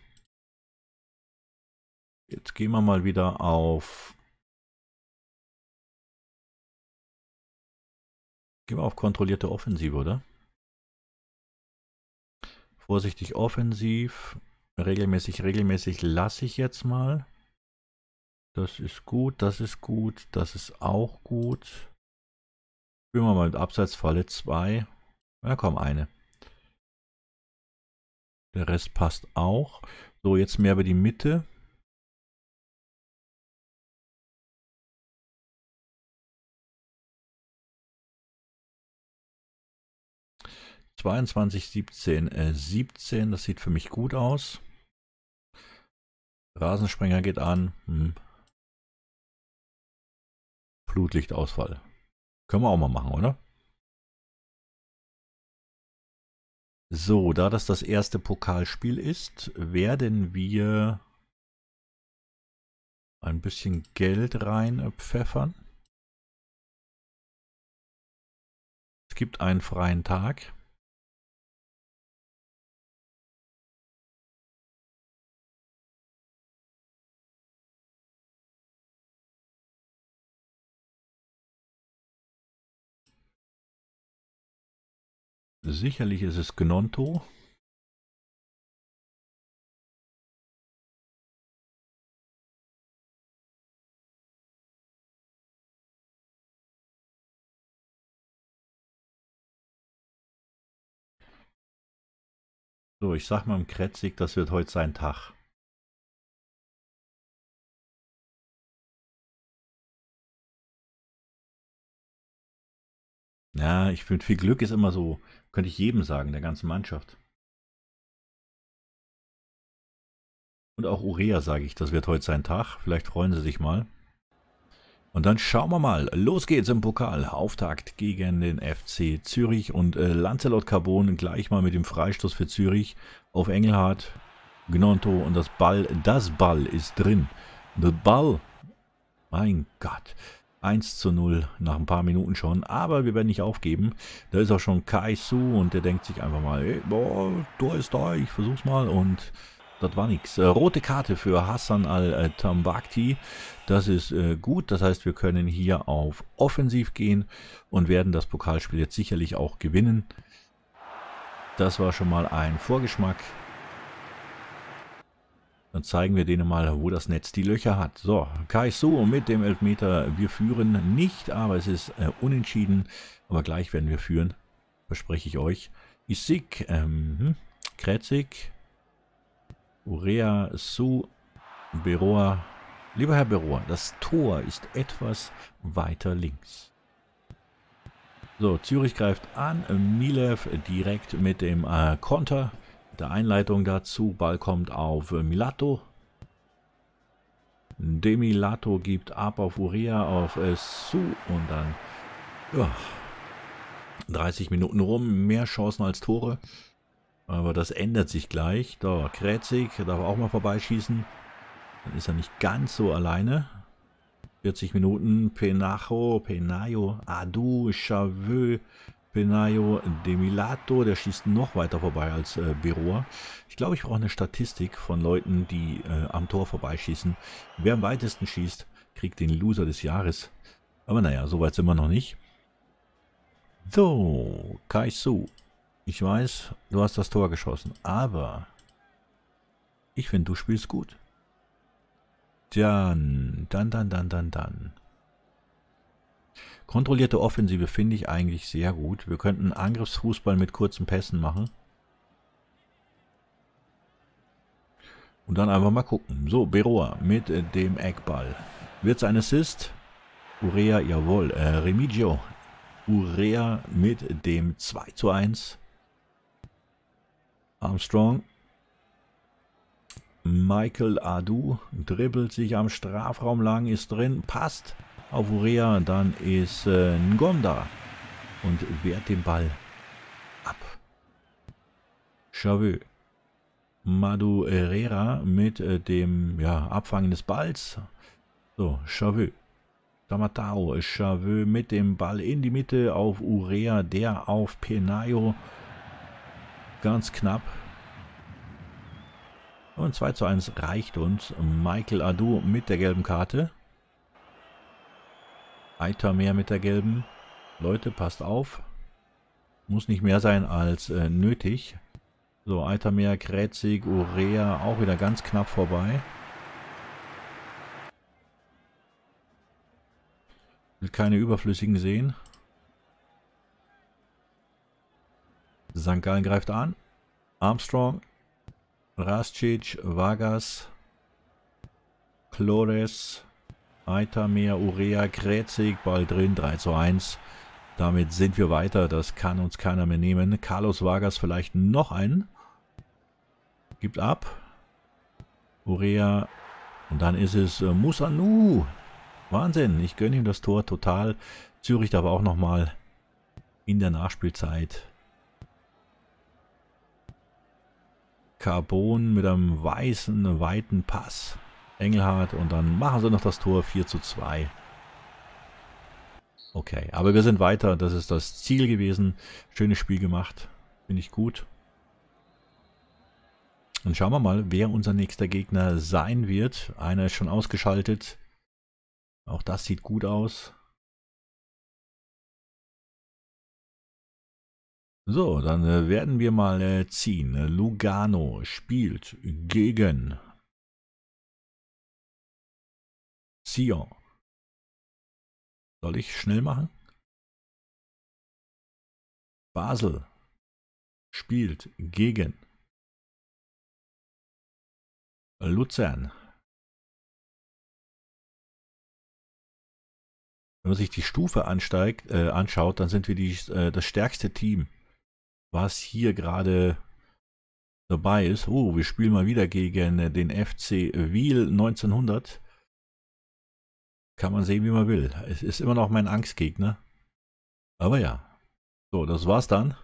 Jetzt gehen wir mal wieder auf... Gehen wir auf kontrollierte Offensive, oder? Vorsichtig offensiv. Regelmäßig, regelmäßig lasse ich jetzt mal. Das ist gut, das ist gut, das ist auch gut. Spielen wir mal mit Abseitsfalle 2. Na komm, eine. Der Rest passt auch. So, jetzt mehr über die Mitte. Zweiundzwanzig, siebzehn, äh, siebzehn. Das sieht für mich gut aus. Rasensprenger geht an. Hm. Flutlichtausfall. Können wir auch mal machen, oder? So, da das das erste Pokalspiel ist, werden wir ein bisschen Geld reinpfeffern. Es gibt einen freien Tag. Sicherlich ist es Gnonto. So, ich sag mal im Kretzig, das wird heute sein Tag. Ja, ich finde, viel Glück ist immer so, könnte ich jedem sagen, der ganzen Mannschaft. Und auch Urea sage ich, das wird heute sein Tag. Vielleicht freuen sie sich mal. Und dann schauen wir mal. Los geht's im Pokal. Auftakt gegen den FC Zürich und äh, Lancelot Carbon gleich mal mit dem Freistoß für Zürich auf Engelhardt, Gnonto und das Ball. Das Ball ist drin. The Ball. Mein Gott. 1 zu 0 nach ein paar Minuten schon. Aber wir werden nicht aufgeben. Da ist auch schon Kai Su und der denkt sich einfach mal, hey, boah, da ist da, ich versuch's mal und das war nix. Äh, rote Karte für Hassan Al-Tambakti. Das ist äh, gut. Das heißt, wir können hier auf Offensiv gehen und werden das Pokalspiel jetzt sicherlich auch gewinnen. Das war schon mal ein Vorgeschmack dann zeigen wir denen mal, wo das Netz die Löcher hat. So, Kaiso mit dem Elfmeter. Wir führen nicht, aber es ist äh, unentschieden. Aber gleich werden wir führen, verspreche ich euch. Isik, ähm, hm, Kretzig, Urea, Su, Beroa. Lieber Herr Beroa, das Tor ist etwas weiter links. So, Zürich greift an, Milev direkt mit dem äh, Konter der Einleitung dazu. Ball kommt auf Milato. Demilato gibt ab auf Uria, auf Su und dann ja, 30 Minuten rum, mehr Chancen als Tore. Aber das ändert sich gleich. Da, Kräzig darf auch mal vorbeischießen. Dann ist er nicht ganz so alleine. 40 Minuten, Penacho, Penayo, Adu, Chaveux, Benayo Demilato, der schießt noch weiter vorbei als äh, Beroa. Ich glaube, ich brauche eine Statistik von Leuten, die äh, am Tor vorbeischießen. Wer am weitesten schießt, kriegt den Loser des Jahres. Aber naja, so weit sind wir noch nicht. So, Kaisu, ich weiß, du hast das Tor geschossen, aber ich finde, du spielst gut. Dann, dann, dann, dann, dann, dann. Kontrollierte Offensive finde ich eigentlich sehr gut. Wir könnten Angriffsfußball mit kurzen Pässen machen. Und dann einfach mal gucken. So, Beroa mit äh, dem Eckball. Wird es ein Assist? Urea, jawohl. Äh, Remigio. Urea mit dem 2 zu 1. Armstrong. Michael Adu dribbelt sich am Strafraum lang, ist drin, passt auf Urea, dann ist äh, Ngonda und wehrt den Ball ab. Chavu. Madu Herrera mit äh, dem ja, Abfangen des Balls. So, Chavu. Tamatao, Chavu mit dem Ball in die Mitte auf Urea, der auf Penayo. Ganz knapp. Und 2 zu 1 reicht uns. Michael Adu mit der gelben Karte. Eitermeer mit der gelben. Leute, passt auf. Muss nicht mehr sein als äh, nötig. So, Eitermeer, Kräzig, Urea auch wieder ganz knapp vorbei. Will keine Überflüssigen sehen. St. Gallen greift an. Armstrong, Rascic, Vargas, Flores, Eitermeer, Urea, Kräzig, Ball drin, 3 zu 1. Damit sind wir weiter, das kann uns keiner mehr nehmen. Carlos Vargas vielleicht noch einen. Gibt ab. Urea und dann ist es äh, Musanu. Wahnsinn, ich gönne ihm das Tor total. Zürich aber auch nochmal in der Nachspielzeit. Carbon mit einem weißen, weiten Pass. Engelhardt und dann machen sie noch das Tor 4 zu 2. Okay, aber wir sind weiter. Das ist das Ziel gewesen. Schönes Spiel gemacht. Finde ich gut. Dann schauen wir mal, wer unser nächster Gegner sein wird. Einer ist schon ausgeschaltet. Auch das sieht gut aus. So, dann äh, werden wir mal äh, ziehen. Lugano spielt gegen Sion. Soll ich schnell machen? Basel spielt gegen Luzern. Wenn man sich die Stufe ansteigt, äh, anschaut, dann sind wir die, äh, das stärkste Team, was hier gerade dabei ist. Oh, wir spielen mal wieder gegen den FC Wiel 1900. Kann man sehen, wie man will. Es ist immer noch mein Angstgegner. Aber ja. So, das war's dann.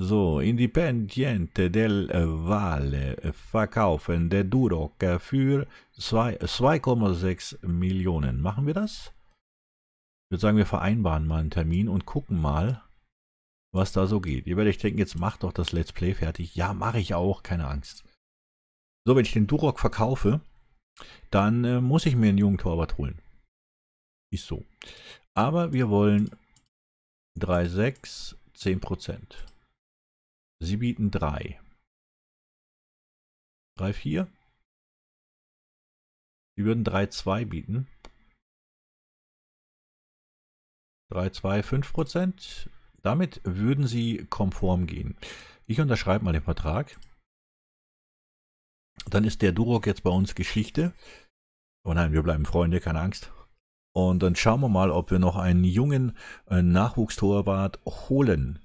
So, Independiente del Valle verkaufen der Duroc für 2,6 Millionen. Machen wir das? Ich würde sagen, wir vereinbaren mal einen Termin und gucken mal, was da so geht. Ihr werdet denken, jetzt macht doch das Let's Play fertig. Ja, mache ich auch, keine Angst. So, wenn ich den Duroc verkaufe, dann äh, muss ich mir einen jungen Torwart holen. Ist so. Aber wir wollen 3,6, 10%. Sie bieten 3. 3, 4. Sie würden 3, 2 bieten. 3, 2, 5%. Damit würden sie konform gehen. Ich unterschreibe mal den Vertrag. Dann ist der Durok jetzt bei uns Geschichte. Oh nein, wir bleiben Freunde, keine Angst. Und dann schauen wir mal, ob wir noch einen jungen äh, Nachwuchstorwart holen.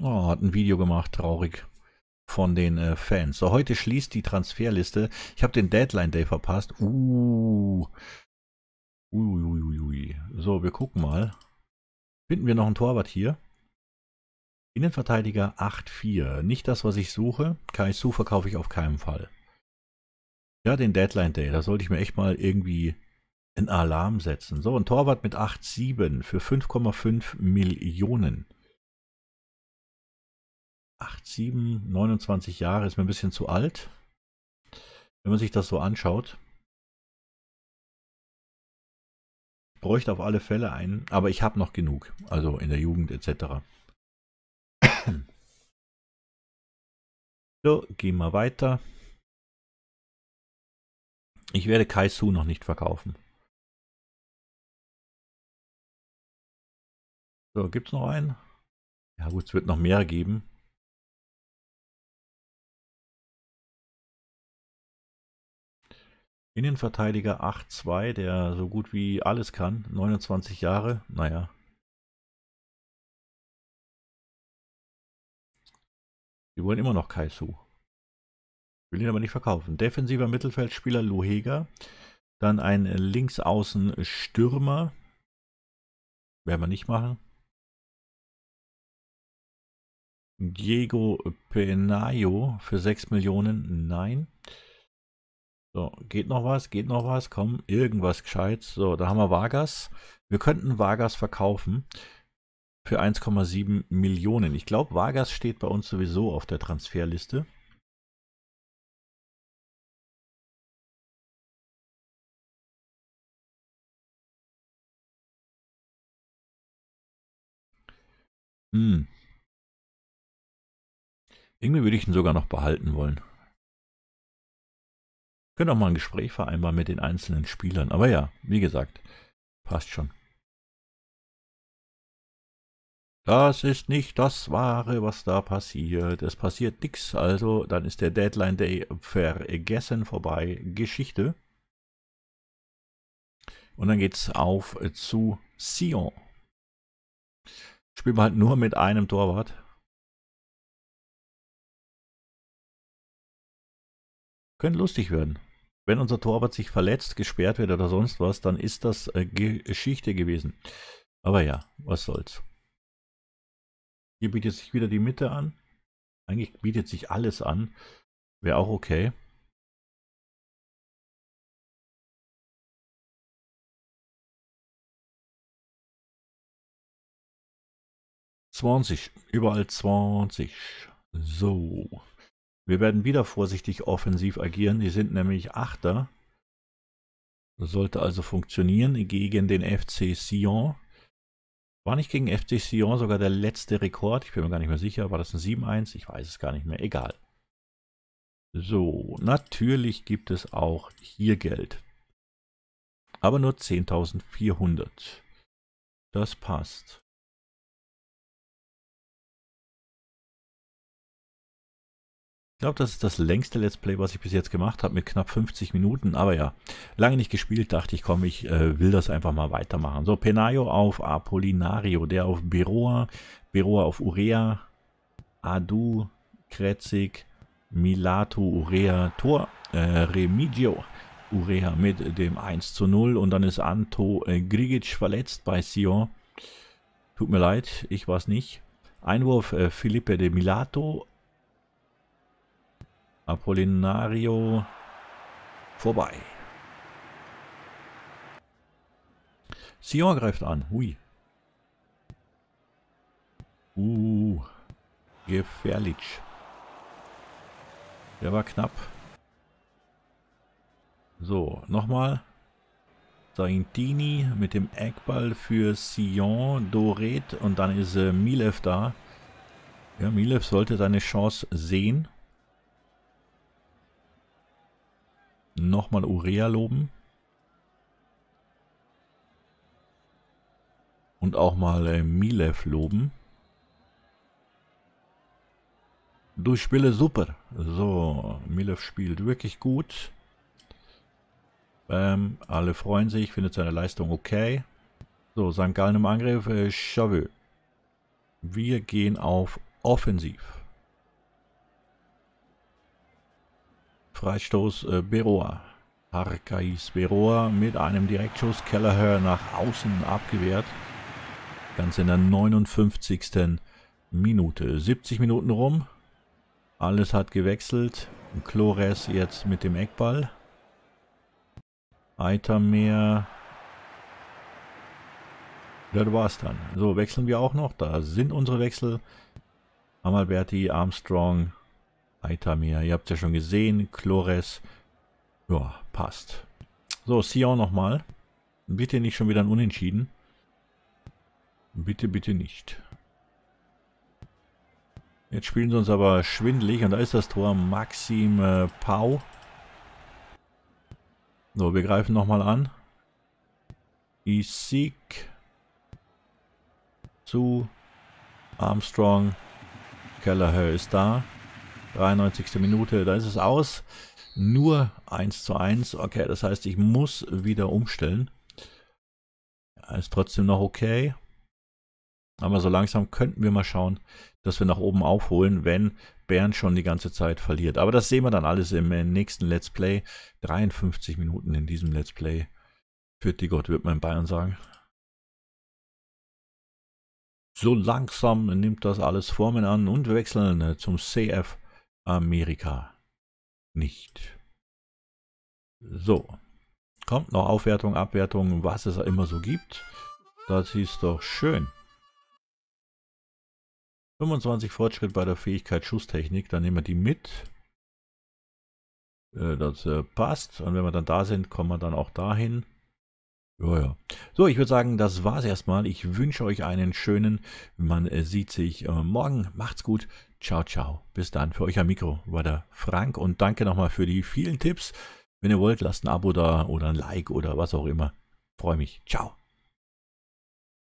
Oh, hat ein Video gemacht, traurig von den äh, Fans. So, heute schließt die Transferliste. Ich habe den Deadline Day verpasst. Uh. Uiuiui. So, wir gucken mal. Finden wir noch einen Torwart hier? Innenverteidiger 8-4. Nicht das, was ich suche. Kai Su verkaufe ich auf keinen Fall. Ja, den Deadline Day. Da sollte ich mir echt mal irgendwie einen Alarm setzen. So, ein Torwart mit 8-7 für 5,5 Millionen. 8-7, 29 Jahre ist mir ein bisschen zu alt. Wenn man sich das so anschaut. Ich bräuchte auf alle Fälle einen, aber ich habe noch genug. Also in der Jugend etc. So, gehen wir weiter. Ich werde Kaisu noch nicht verkaufen. So, gibt es noch einen? Ja gut, es wird noch mehr geben. Innenverteidiger 8-2, der so gut wie alles kann, 29 Jahre, naja, Wir wollen immer noch Kaisu. Will ihn aber nicht verkaufen. Defensiver Mittelfeldspieler Luhega. Dann ein Linksaußen-Stürmer. Werden wir nicht machen. Diego Penayo für 6 Millionen. Nein. So, geht noch was, geht noch was, komm, irgendwas gescheit. So, da haben wir Vargas. Wir könnten Vargas verkaufen für 1,7 Millionen. Ich glaube, Vargas steht bei uns sowieso auf der Transferliste. Hm. Irgendwie würde ich ihn sogar noch behalten wollen. Können auch mal ein Gespräch vereinbaren mit den einzelnen Spielern. Aber ja, wie gesagt, passt schon das ist nicht das Wahre, was da passiert. Es passiert nichts, also dann ist der Deadline Day vergessen vorbei. Geschichte. Und dann geht's auf zu Sion. Spielen wir halt nur mit einem Torwart. Könnte lustig werden. Wenn unser Torwart sich verletzt, gesperrt wird oder sonst was, dann ist das äh, Geschichte gewesen. Aber ja, was soll's. Hier bietet sich wieder die Mitte an. Eigentlich bietet sich alles an. Wäre auch okay. Zwanzig. Überall 20. So. Wir werden wieder vorsichtig offensiv agieren. Die sind nämlich Achter. sollte also funktionieren gegen den FC Sion. War nicht gegen FC Sion sogar der letzte Rekord? Ich bin mir gar nicht mehr sicher. War das ein 7-1? Ich weiß es gar nicht mehr. Egal. So, natürlich gibt es auch hier Geld. Aber nur 10.400. Das passt. glaube, das ist das längste Let's Play, was ich bis jetzt gemacht habe, mit knapp 50 Minuten. Aber ja, lange nicht gespielt, dachte ich, komm, ich äh, will das einfach mal weitermachen. So, Penayo auf Apolinario, der auf Beroa, Beroa auf Urea, Adu, Kretzig, Milato, Urea, Tor, äh, Remigio, Urea mit dem 1 zu 0 und dann ist Anto äh, Grigic verletzt bei Sion. Tut mir leid, ich war es nicht. Einwurf äh, Felipe de Milato, Apollinario vorbei. Sion greift an. Hui. Uh, gefährlich. Der war knapp. So, nochmal. Saintini mit dem Eckball für Sion, Doret und dann ist äh, Milev da. Ja, Milev sollte seine Chance sehen. nochmal Urea loben. Und auch mal äh, Milev loben. Du spiele super. So, Milev spielt wirklich gut. Ähm, alle freuen sich, findet seine Leistung okay. So, St. Gallen im Angriff, äh, Chaveux. Wir gehen auf Offensiv. Freistoß äh, Beroa. Harkais Beroa mit einem Direktschuss Kelleher nach außen abgewehrt. Ganz in der 59. Minute. 70 Minuten rum. Alles hat gewechselt. Clores jetzt mit dem Eckball. Eitermeer. Das war's dann. So, wechseln wir auch noch. Da sind unsere Wechsel. Amalberti, Armstrong, Aitamir, ihr habt ja schon gesehen, Chlores. ja, passt. So, Sion nochmal. Bitte nicht schon wieder ein Unentschieden. Bitte, bitte nicht. Jetzt spielen sie uns aber schwindlig und da ist das Tor Maxim äh, Pau. So, wir greifen nochmal an. Isik zu Armstrong. Kelleher ist da. 93. Minute, da ist es aus. Nur 1 zu 1. Okay, das heißt, ich muss wieder umstellen. Ist trotzdem noch okay. Aber so langsam könnten wir mal schauen, dass wir nach oben aufholen, wenn Bern schon die ganze Zeit verliert. Aber das sehen wir dann alles im äh, nächsten Let's Play. 53 Minuten in diesem Let's Play. Für die Gott, wird man in Bayern sagen. So langsam nimmt das alles Formen an und wechseln äh, zum CF Amerika nicht. So, kommt noch Aufwertung, Abwertung, was es immer so gibt. Das ist doch schön. 25 Fortschritt bei der Fähigkeit Schusstechnik, dann nehmen wir die mit. Äh, das äh, passt. Und wenn wir dann da sind, kommen wir dann auch dahin. Ja, ja. So, ich würde sagen, das war's erstmal. Ich wünsche euch einen schönen, man äh, sieht sich morgen. Macht's gut. Ciao, ciao. Bis dann. Für euch am Mikro war der Frank und danke nochmal für die vielen Tipps. Wenn ihr wollt, lasst ein Abo da oder ein Like oder was auch immer. Freue mich. Ciao.